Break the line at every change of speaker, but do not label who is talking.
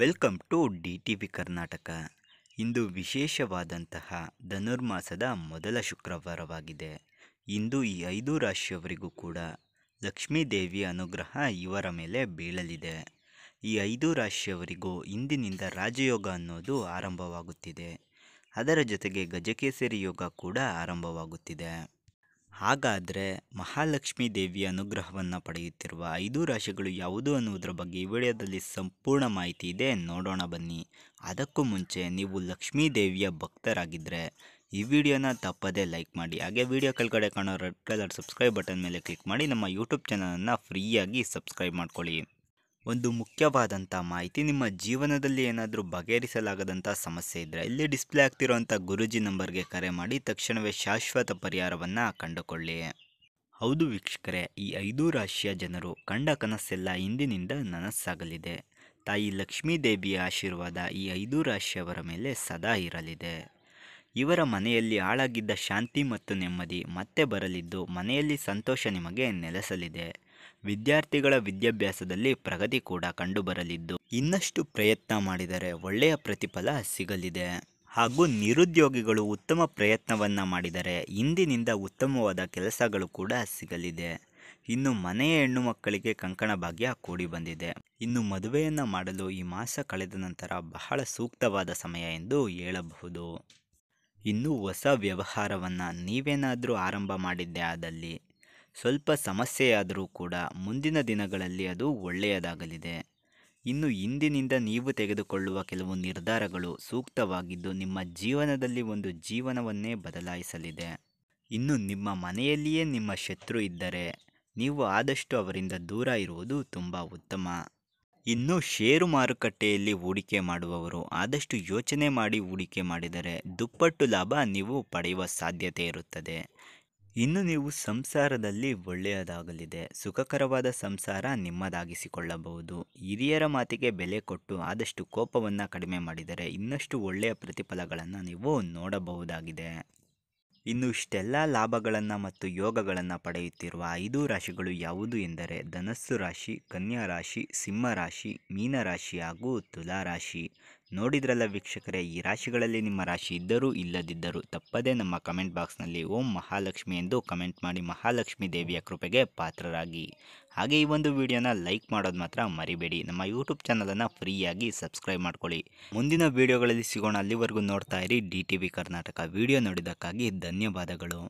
welcome to D T V Karnataka ಇಂದು ವಿಶೇಷವಾದಂತಹ ಧನುರ್ಮಾಸದ ಮೊದಲ ಶುಕ್ರವಾರವಾಗಿದೆ ಇಂದು ಈ ಐದು ರಾಶಿಯವರಿಗೂ ಕೂಡ ಲಕ್ಷ್ಮೀ ದೇವಿಯ ಅನುಗ್ರಹ ಇವರ ಮೇಲೆ ಬೀಳಲಿದೆ ಈ ಐದು ರಾಶಿಯವರಿಗೂ ಇಂದಿನಿಂದ ರಾಜಯೋಗ ಅನ್ನೋದು ಆರಂಭವಾಗುತ್ತಿದೆ ಅದರ ಜೊತೆಗೆ ಗಜಕೇಸರಿ ಯೋಗ ಕೂಡ ಆರಂಭವಾಗುತ್ತಿದೆ ಹಾಗಾದರೆ ಮಹಾಲಕ್ಷ್ಮೀ ದೇವಿಯ ಅನುಗ್ರಹವನ್ನು ಪಡೆಯುತ್ತಿರುವ ಐದು ರಾಶಿಗಳು ಯಾವುದು ಅನ್ನುವುದರ ಬಗ್ಗೆ ಈ ವಿಡಿಯೋದಲ್ಲಿ ಸಂಪೂರ್ಣ ಮಾಹಿತಿ ಇದೆ ನೋಡೋಣ ಬನ್ನಿ ಅದಕ್ಕೂ ಮುಂಚೆ ನೀವು ಲಕ್ಷ್ಮೀ ದೇವಿಯ ಭಕ್ತರಾಗಿದ್ದರೆ ಈ ವಿಡಿಯೋನ ತಪ್ಪದೇ ಲೈಕ್ ಮಾಡಿ ಹಾಗೆ ವಿಡಿಯೋ ಕೆಳಗಡೆ ಕಾಣೋ ರೆಡ್ ಕಲರ್ ಸಬ್ಸ್ಕ್ರೈಬ್ ಬಟನ್ ಮೇಲೆ ಕ್ಲಿಕ್ ಮಾಡಿ ನಮ್ಮ ಯೂಟ್ಯೂಬ್ ಚಾನಲನ್ನು ಫ್ರೀಯಾಗಿ ಸಬ್ಸ್ಕ್ರೈಬ್ ಮಾಡ್ಕೊಳ್ಳಿ ಒಂದು ಮುಖ್ಯವಾದಂಥ ಮಾಹಿತಿ ನಿಮ್ಮ ಜೀವನದಲ್ಲಿ ಏನಾದರೂ ಬಗೆಹರಿಸಲಾಗದಂಥ ಸಮಸ್ಯೆ ಇದ್ದರೆ ಇಲ್ಲಿ ಡಿಸ್ಪ್ಲೇ ಆಗ್ತಿರೋಂಥ ಗುರುಜಿ ನಂಬರ್ಗೆ ಕರೆ ಮಾಡಿ ತಕ್ಷಣವೇ ಶಾಶ್ವತ ಪರಿಹಾರವನ್ನು ಕಂಡುಕೊಳ್ಳಿ ಹೌದು ವೀಕ್ಷಕರೇ ಈ ಐದು ರಾಶಿಯ ಜನರು ಕಂಡ ಕನಸೆಲ್ಲ ಇಂದಿನಿಂದ ನನಸ್ಸಾಗಲಿದೆ ತಾಯಿ ಲಕ್ಷ್ಮೀ ದೇವಿಯ ಆಶೀರ್ವಾದ ಈ ಐದು ರಾಶಿಯವರ ಮೇಲೆ ಸದಾ ಇರಲಿದೆ ಇವರ ಮನೆಯಲ್ಲಿ ಹಾಳಾಗಿದ್ದ ಶಾಂತಿ ಮತ್ತು ನೆಮ್ಮದಿ ಮತ್ತೆ ಬರಲಿದ್ದು ಮನೆಯಲ್ಲಿ ಸಂತೋಷ ನಿಮಗೆ ನೆಲೆಸಲಿದೆ ವಿದ್ಯಾರ್ಥಿಗಳ ವಿದ್ಯಾಭ್ಯಾಸದಲ್ಲಿ ಪ್ರಗತಿ ಕೂಡ ಕಂಡುಬರಲಿದ್ದು ಇನ್ನಷ್ಟು ಪ್ರಯತ್ನ ಮಾಡಿದರೆ ಒಳ್ಳೆಯ ಪ್ರತಿಫಲ ಸಿಗಲಿದೆ ಹಾಗೂ ನಿರುದ್ಯೋಗಿಗಳು ಉತ್ತಮ ಪ್ರಯತ್ನವನ್ನು ಮಾಡಿದರೆ ಇಂದಿನಿಂದ ಉತ್ತಮವಾದ ಕೆಲಸಗಳು ಕೂಡ ಸಿಗಲಿದೆ ಇನ್ನು ಮನೆಯ ಹೆಣ್ಣು ಮಕ್ಕಳಿಗೆ ಕಂಕಣ ಭಾಗ್ಯ ಕೂಡಿ ಬಂದಿದೆ ಇನ್ನು ಮದುವೆಯನ್ನು ಮಾಡಲು ಈ ಮಾಸ ಕಳೆದ ನಂತರ ಬಹಳ ಸೂಕ್ತವಾದ ಸಮಯ ಎಂದು ಹೇಳಬಹುದು ಇನ್ನು ಹೊಸ ವ್ಯವಹಾರವನ್ನು ನೀವೇನಾದರೂ ಆರಂಭ ಮಾಡಿದ್ದೆ ಆದಲ್ಲಿ ಸ್ವಲ್ಪ ಸಮಸ್ಯೆಯಾದರೂ ಕೂಡ ಮುಂದಿನ ದಿನಗಳಲ್ಲಿ ಅದು ಒಳ್ಳೆಯದಾಗಲಿದೆ ಇನ್ನು ಇಂದಿನಿಂದ ನೀವು ತೆಗೆದುಕೊಳ್ಳುವ ಕೆಲವು ನಿರ್ಧಾರಗಳು ಸೂಕ್ತವಾಗಿದ್ದು ನಿಮ್ಮ ಜೀವನದಲ್ಲಿ ಒಂದು ಜೀವನವನ್ನೇ ಬದಲಾಯಿಸಲಿದೆ ಇನ್ನು ನಿಮ್ಮ ಮನೆಯಲ್ಲಿಯೇ ನಿಮ್ಮ ಶತ್ರು ಇದ್ದರೆ ನೀವು ಆದಷ್ಟು ಅವರಿಂದ ದೂರ ಇರುವುದು ತುಂಬ ಉತ್ತಮ ಇನ್ನು ಷೇರು ಮಾರುಕಟ್ಟೆಯಲ್ಲಿ ಹೂಡಿಕೆ ಮಾಡುವವರು ಆದಷ್ಟು ಯೋಚನೆ ಮಾಡಿ ಹೂಡಿಕೆ ಮಾಡಿದರೆ ದುಪ್ಪಟ್ಟು ಲಾಭ ನೀವು ಪಡೆಯುವ ಸಾಧ್ಯತೆ ಇರುತ್ತದೆ ಇನ್ನು ನೀವು ಸಂಸಾರದಲ್ಲಿ ಒಳ್ಳೆಯದಾಗಲಿದೆ ಸುಖಕರವಾದ ಸಂಸಾರ ನಿಮ್ಮದಾಗಿಸಿಕೊಳ್ಳಬಹುದು ಹಿರಿಯರ ಮಾತಿಗೆ ಬೆಲೆ ಕೊಟ್ಟು ಆದಷ್ಟು ಕೋಪವನ್ನು ಕಡಿಮೆ ಮಾಡಿದರೆ ಇನ್ನಷ್ಟು ಒಳ್ಳೆಯ ಪ್ರತಿಫಲಗಳನ್ನು ನೀವು ನೋಡಬಹುದಾಗಿದೆ ಇನ್ನು ಇಷ್ಟೆಲ್ಲ ಲಾಭಗಳನ್ನು ಮತ್ತು ಯೋಗಗಳನ್ನು ಪಡೆಯುತ್ತಿರುವ ಐದು ರಾಶಿಗಳು ಯಾವುದು ಎಂದರೆ ಧನಸ್ಸು ರಾಶಿ ಕನ್ಯಾ ರಾಶಿ ಸಿಂಹ ರಾಶಿ ಮೀನರಾಶಿ ಹಾಗೂ ತುಲಾ ರಾಶಿ ನೋಡಿದ್ರಲ್ಲ ವೀಕ್ಷಕರೇ ಈ ರಾಶಿಗಳಲ್ಲಿ ನಿಮ್ಮ ರಾಶಿ ಇದ್ದರೂ ಇಲ್ಲದಿದ್ದರೂ ತಪ್ಪದೇ ನಮ್ಮ ಕಮೆಂಟ್ ಬಾಕ್ಸ್ನಲ್ಲಿ ಓಂ ಮಹಾಲಕ್ಷ್ಮಿ ಎಂದು ಕಮೆಂಟ್ ಮಾಡಿ ಮಹಾಲಕ್ಷ್ಮಿ ದೇವಿಯ ಕೃಪೆಗೆ ಪಾತ್ರರಾಗಿ ಹಾಗೆ ಈ ಒಂದು ವಿಡಿಯೋನ ಲೈಕ್ ಮಾಡೋದು ಮಾತ್ರ ಮರಿಬೇಡಿ ನಮ್ಮ ಯೂಟ್ಯೂಬ್ ಚಾನಲನ್ನು ಫ್ರೀಯಾಗಿ ಸಬ್ಸ್ಕ್ರೈಬ್ ಮಾಡ್ಕೊಳ್ಳಿ ಮುಂದಿನ ವೀಡಿಯೋಗಳಲ್ಲಿ ಸಿಗೋಣ ಅಲ್ಲಿವರೆಗೂ ನೋಡ್ತಾ ಇರಿ D T V Karnataka video ನೋಡಿದ್ದಕ್ಕಾಗಿ ಧನ್ಯವಾದಗಳು